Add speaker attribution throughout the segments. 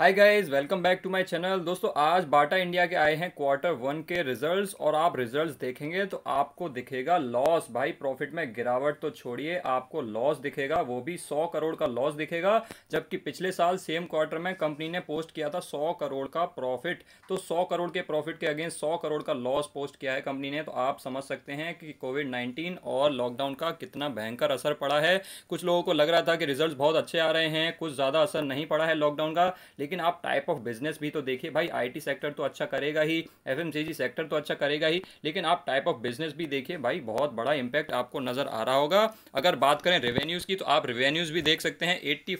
Speaker 1: hi guys welcome back to my channel दोस्तों आज Bata India के आए हैं क्वार्टर वन के रिजल्ट्स और आप रिजल्ट्स देखेंगे तो आपको दिखेगा लॉस भाई प्रॉफिट में गिरावट तो छोड़िए आपको लॉस दिखेगा वो भी 100 करोड़ का लॉस दिखेगा जबकि पिछले साल सेम क्वार्टर में कंपनी ने पोस्ट किया था सौ करोड़ का प्रॉफिट तो सौ करोड़ के प्रॉफिट के अगेंस्ट सौ करोड़ का लॉस पोस्ट किया है कंपनी ने तो आप समझ सकते हैं कि कोविड नाइन्टीन और लॉकडाउन का कितना भयंकर असर पड़ा है कुछ लोगों को लग रहा था कि रिजल्ट बहुत अच्छे आ रहे हैं कुछ ज़्यादा असर नहीं पड़ा है लॉकडाउन का लेकिन आप टाइप ऑफ बिजनेस भी तो देखिए भाई आईटी सेक्टर तो अच्छा करेगा ही एफएमसीजी सेक्टर तो अच्छा करेगा ही लेकिन आप टाइप ऑफ बिजनेस भी देखिए भाई बहुत बड़ा इंपैक्ट आपको नजर आ रहा होगा अगर बात करें रेवेन्यूज की तो आप रेवेन्यूज भी देख सकते हैं एट्टी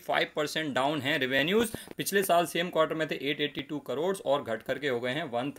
Speaker 1: डाउन है रेवेन्यूज पिछले साल सेम क्वार्टर में थे एट करोड़ और घट करके हो गए हैं वन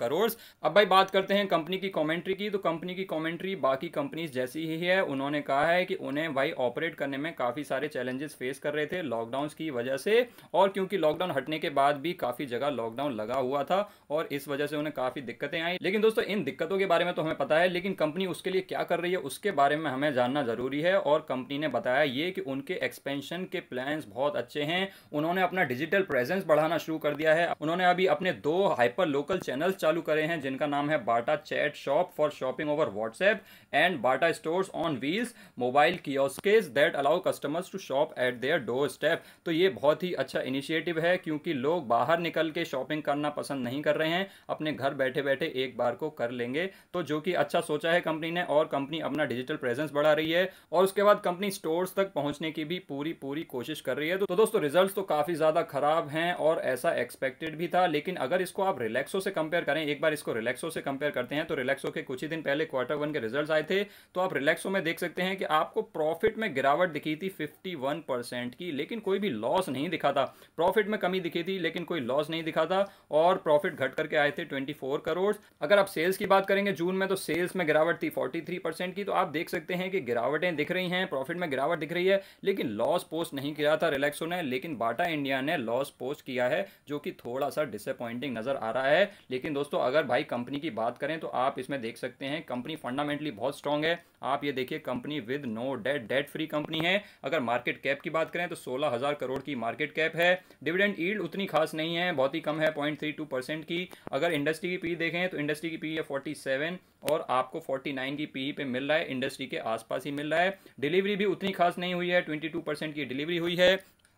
Speaker 1: करोड़ अब भाई बात करते हैं कंपनी की कॉमेंट्री की तो कंपनी की कॉमेंट्री बाकी कंपनीज जैसी ही है उन्होंने कहा है कि उन्हें भाई ऑपरेट करने में काफी सारे चैलेंजेस फेस कर रहे थे लॉकडाउन की वजह से और क्योंकि लॉकडाउन लॉकडाउन हटने के बाद भी काफ़ी जगह लॉकडाउन लगा हुआ था और इस वजह से उन्हें काफ़ी दिक्कतें आई लेकिन दोस्तों इन दिक्कतों के बारे में तो हमें पता है लेकिन कंपनी उसके लिए क्या कर रही है उसके बारे में हमें जानना ज़रूरी है और कंपनी ने बताया ये कि उनके एक्सपेंशन के प्लान बहुत अच्छे हैं उन्होंने अपना डिजिटल प्रेजेंस बढ़ाना शुरू कर दिया है उन्होंने अभी अपने दो हाइपर लोकल चैनल्स चालू करे हैं जिनका नाम है Bata chat shop for shopping over WhatsApp and Bata stores on wheels mobile की that allow customers to shop at their door step तो ये बहुत ही अच्छा इनिशिएटिव है है क्योंकि लोग बाहर निकल के शॉपिंग करना पसंद नहीं कर रहे हैं अपने घर बैठे बैठे एक बार को कर लेंगे तो जो कि अच्छा सोचा है कंपनी ने और कंपनी अपना डिजिटल प्रेजेंस बढ़ा रही है और उसके बाद कंपनी स्टोर्स तक पहुंचने की भी पूरी पूरी कोशिश कर रही है तो, तो दोस्तों रिजल्ट तो काफ़ी ज़्यादा खराब हैं और ऐसा एक्सपेक्टेड भी था लेकिन अगर इसको आप रिलैक्सो से कंपेयर करें एक बार इसको रिलैक्सो से कंपेयर करते हैं तो रिलैक्सो के कुछ ही दिन पहले क्वार्टर वन के रिजल्ट आए थे तो आप रिलैक्सो में देख सकते हैं कि आपको प्रॉफिट में गिरावट दिखी थी 51 परसेंट की लेकिन कोई भी लॉस नहीं दिखा था प्रॉफिट में कमी दिखी थी लेकिन कोई लॉस नहीं दिखा था और प्रॉफिट घट करके आए थे 24 करोड़ अगर आप सेल्स की बात करेंगे जून में तो सेल्स में गिरावट थी 43 की तो आप देख सकते हैं कि गिरावटें दिख रही हैं प्रॉफिट में गिरावट दिख रही है लेकिन लॉस पोस्ट नहीं किया था रिलैक्सो ने लेकिन बाटा इंडिया ने लॉस पोस्ट किया है जो कि थोड़ा सा डिसअपॉइंटिंग नजर आ रहा है लेकिन दोस्तों अगर भाई कंपनी की बात करें तो आप इसमें देख सकते हैं कंपनी फंडामेंटली बहुत स्ट्रांग है आप ये देखिए company with no debt debt free company है अगर मार्केट कैप की बात करें तो सोलह करोड़ की मार्केट कैप है डिविडेंड डिविडेंड ईल्ड उतनी खास नहीं है बहुत ही कम है पॉइंट थ्री टू परसेंट की अगर इंडस्ट्री की पी देखें तो इंडस्ट्री की पी है फोर्टी सेवन और आपको फोर्टी नाइन की पी पे मिल रहा है इंडस्ट्री के आसपास ही मिल रहा है डिलीवरी भी उतनी खास नहीं हुई है ट्वेंटी टू परसेंट की डिलीवरी हुई है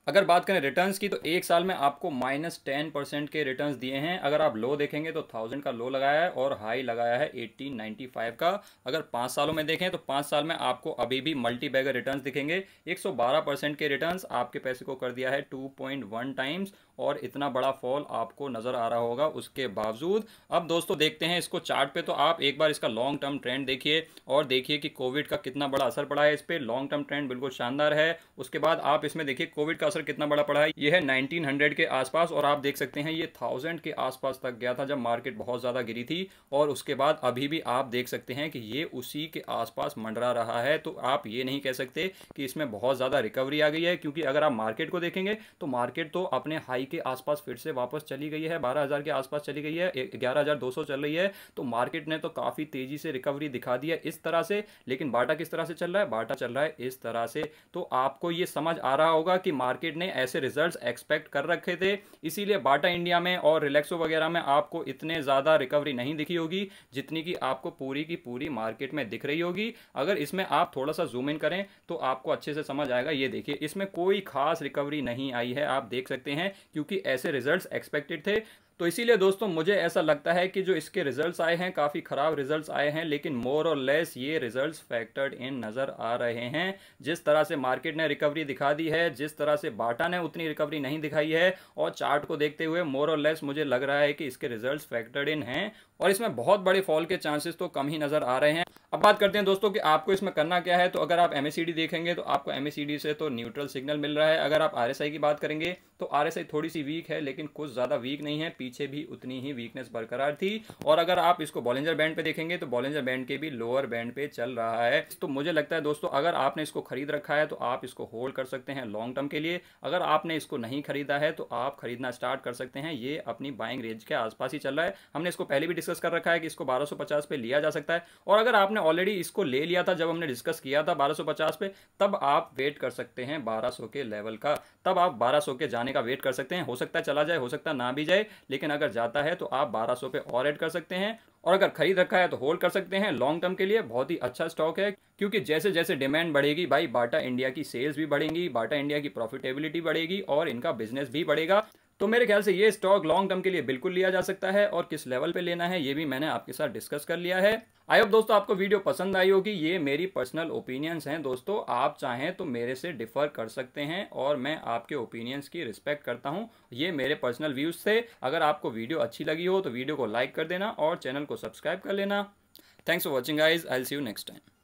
Speaker 1: अगर बात करें रिटर्न्स की तो एक साल में आपको माइनस टेन परसेंट के रिटर्न्स दिए हैं अगर आप लो देखेंगे तो थाउजेंड का लो लगाया है और हाई लगाया है एट्टीन नाइन्टी फाइव का अगर पाँच सालों में देखें तो पाँच साल में आपको अभी भी मल्टी बैगर रिटर्न दिखेंगे एक सौ बारह परसेंट के रिटर्न आपके पैसे को कर दिया है टू पॉइंट वन टाइम्स और इतना बड़ा फॉल आपको नज़र आ रहा होगा उसके बावजूद अब दोस्तों देखते हैं इसको चार्ट पे तो आप एक बार इसका लॉन्ग टर्म ट्रेंड देखिए और देखिए कि कोविड का कितना बड़ा असर पड़ा है इस पर लॉन्ग टर्म ट्रेंड बिल्कुल शानदार है उसके बाद आप इसमें देखिए कोविड का असर कितना बड़ा पड़ा है ये है 1900 के आसपास और आप देख सकते हैं ये थाउजेंड के आसपास तक गया था जब मार्केट बहुत ज़्यादा गिरी थी और उसके बाद अभी भी आप देख सकते हैं कि ये उसी के आसपास मंडरा रहा है तो आप ये नहीं कह सकते कि इसमें बहुत ज़्यादा रिकवरी आ गई है क्योंकि अगर आप मार्केट को देखेंगे तो मार्केट तो अपने हाई के आसपास फिर से वापस चली गई है बारह के आसपास चली गई है ग्यारह चल रही है तो मार्केट ने तो काफ़ी तेज़ी से रिकवरी दिखा दी है इस तरह से लेकिन बाटा किस तरह से चल रहा है बाटा चल रहा है इस तरह से तो आपको ये समझ आ रहा होगा कि मार्केट मार्केट ने ऐसे रिजल्ट्स एक्सपेक्ट कर रखे थे इसीलिए बाटा इंडिया में और रिलैक्सो वगैरह में आपको इतने ज़्यादा रिकवरी नहीं दिखी होगी जितनी कि आपको पूरी की पूरी मार्केट में दिख रही होगी अगर इसमें आप थोड़ा सा जूम इन करें तो आपको अच्छे से समझ आएगा ये देखिए इसमें कोई खास रिकवरी नहीं आई है आप देख सकते हैं क्योंकि ऐसे रिजल्ट्स एक्सपेक्टेड थे तो इसीलिए दोस्तों मुझे ऐसा लगता है कि जो इसके रिजल्ट्स आए हैं काफ़ी ख़राब रिजल्ट्स आए हैं लेकिन मोर और लेस ये रिजल्ट्स फैक्टर्ड इन नज़र आ रहे हैं जिस तरह से मार्केट ने रिकवरी दिखा दी है जिस तरह से बाटा ने उतनी रिकवरी नहीं दिखाई है और चार्ट को देखते हुए मोर और लेस मुझे लग रहा है कि इसके रिजल्ट फैक्टर्ड इन हैं और इसमें बहुत बड़े फॉल के चांसेस तो कम ही नज़र आ रहे हैं अब बात करते हैं दोस्तों कि आपको इसमें करना क्या है तो अगर आप एम देखेंगे तो आपको एम से तो न्यूट्रल सिग्नल मिल रहा है अगर आप आर की बात करेंगे तो आर थोड़ी सी वीक है लेकिन कुछ ज़्यादा वीक नहीं है पीछे पीछे भी उतनी ही वीकनेस बरकरार थी और अगर आप इसको बॉलेंजर बैंड पे देखेंगे तो बॉलेंजर बैंड के भी लोअर बैंड पे चल रहा है तो मुझे लगता है दोस्तों अगर आपने इसको खरीद रखा है तो आप इसको होल्ड कर सकते हैं लॉन्ग टर्म के लिए अगर आपने इसको नहीं खरीदा है तो आप खरीदना स्टार्ट कर सकते हैं ये अपनी बाइंग रेंज के आसपास ही चल रहा है हमने इसको पहले भी डिस्कस कर रखा है कि इसको बारह पे लिया जा सकता है और अगर आपने ऑलरेडी इसको ले लिया था जब हमने डिस्कस किया था बारह पे तब आप वेट कर सकते हैं बारह के लेवल का तब आप बारह के जाने का वेट कर सकते हैं हो सकता है चला जाए हो सकता ना भी जाए लेकिन अगर जाता है तो आप 1200 पे और ऐड कर सकते हैं और अगर खरीद रखा है तो होल्ड कर सकते हैं लॉन्ग टर्म के लिए बहुत ही अच्छा स्टॉक है क्योंकि जैसे जैसे डिमांड बढ़ेगी भाई बाटा इंडिया की सेल्स भी बढ़ेंगी बाटा इंडिया की प्रॉफिटेबिलिटी बढ़ेगी और इनका बिजनेस भी बढ़ेगा तो मेरे ख्याल से ये स्टॉक लॉन्ग टर्म के लिए बिल्कुल लिया जा सकता है और किस लेवल पे लेना है ये भी मैंने आपके साथ डिस्कस कर लिया है आई होप दोस्तों आपको वीडियो पसंद आई होगी ये मेरी पर्सनल ओपिनियंस हैं दोस्तों आप चाहें तो मेरे से डिफर कर सकते हैं और मैं आपके ओपिनियंस की रिस्पेक्ट करता हूं ये मेरे पर्सनल व्यूज थे अगर आपको वीडियो अच्छी लगी हो तो वीडियो को लाइक कर देना और चैनल को सब्सक्राइब कर लेना thanks for watching eyes I see you next time